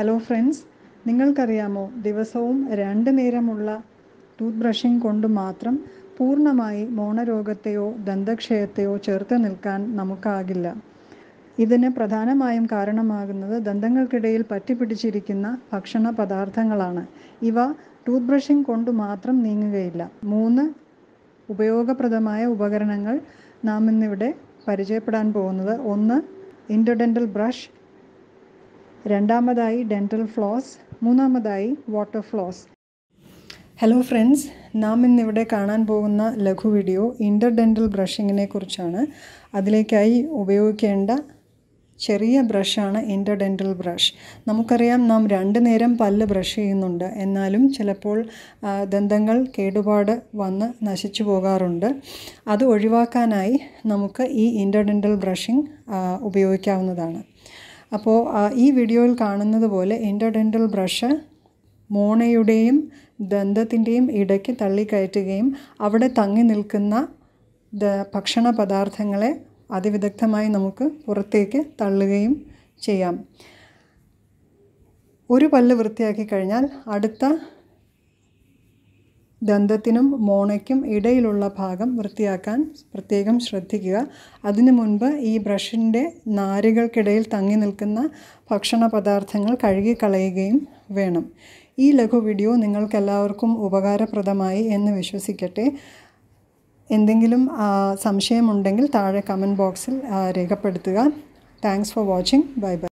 hello friends നിങ്ങൾക്കറിയാമോ ദിവസവും രണ്ട് നേരമുള്ള ടൂത്ത് ബ്രഷിംഗ് കൊണ്ട് മാത്രം പൂർണ്ണമായി മോണരോഗത്തെയോ ദന്തക്ഷയത്തെയോ ചേർത്ത് നിൽക്കാൻ നമുക്കാകില്ല ഇതിന് പ്രധാനമായും കാരണമാകുന്നത് ദന്തങ്ങൾക്കിടയിൽ പറ്റിപ്പിടിച്ചിരിക്കുന്ന ഭക്ഷണ പദാർത്ഥങ്ങളാണ് ഇവ ടൂത്ത് ബ്രഷിംഗ് കൊണ്ട് മാത്രം നീങ്ങുകയില്ല മൂന്ന് ഉപയോഗപ്രദമായ ഉപകരണങ്ങൾ നാം ഇന്നിവിടെ പരിചയപ്പെടാൻ പോകുന്നത് ഒന്ന് ഇൻഡോഡെൻ്റൽ ബ്രഷ് രണ്ടാമതായി ഡെൻറ്റൽ ഫ്ലോസ് മൂന്നാമതായി വാട്ടർ ഫ്ലോസ് ഹലോ ഫ്രണ്ട്സ് നാം ഇന്നിവിടെ കാണാൻ പോകുന്ന ലഘു വീഡിയോ ഇൻ്റർ ബ്രഷിങ്ങിനെ കുറിച്ചാണ് അതിലേക്കായി ഉപയോഗിക്കേണ്ട ചെറിയ ബ്രഷാണ് ഇൻ്റർ ഡെൻറ്റൽ ബ്രഷ് നമുക്കറിയാം നാം രണ്ട് നേരം പല്ല് ബ്രഷ് ചെയ്യുന്നുണ്ട് എന്നാലും ചിലപ്പോൾ ദന്തങ്ങൾ കേടുപാട് വന്ന് നശിച്ചു പോകാറുണ്ട് അത് ഒഴിവാക്കാനായി നമുക്ക് ഈ ഇൻ്റർ ഡെൻറ്റൽ ബ്രഷിംഗ് ഉപയോഗിക്കാവുന്നതാണ് അപ്പോൾ ഈ വീഡിയോയിൽ കാണുന്നത് പോലെ ഇൻ്റർഡെൻ്റൽ ബ്രഷ് മോണയുടെയും ദന്തത്തിൻ്റെയും ഇടയ്ക്ക് തള്ളിക്കയറ്റുകയും അവിടെ തങ്ങി നിൽക്കുന്ന ദ ഭക്ഷണ പദാർത്ഥങ്ങളെ അതിവിദഗ്ധമായി നമുക്ക് പുറത്തേക്ക് തള്ളുകയും ചെയ്യാം ഒരു പല്ല് വൃത്തിയാക്കി കഴിഞ്ഞാൽ അടുത്ത ദന്തത്തിനും മോണയ്ക്കും ഇടയിലുള്ള ഭാഗം വൃത്തിയാക്കാൻ പ്രത്യേകം ശ്രദ്ധിക്കുക അതിനു മുൻപ് ഈ ബ്രഷിൻ്റെ നാരുകൾക്കിടയിൽ തങ്ങി നിൽക്കുന്ന ഭക്ഷണ പദാർത്ഥങ്ങൾ കഴുകിക്കളയുകയും വേണം ഈ ലഘു വീഡിയോ നിങ്ങൾക്കെല്ലാവർക്കും ഉപകാരപ്രദമായി എന്ന് വിശ്വസിക്കട്ടെ എന്തെങ്കിലും സംശയമുണ്ടെങ്കിൽ താഴെ കമൻറ്റ് ബോക്സിൽ രേഖപ്പെടുത്തുക thanks for watching bye by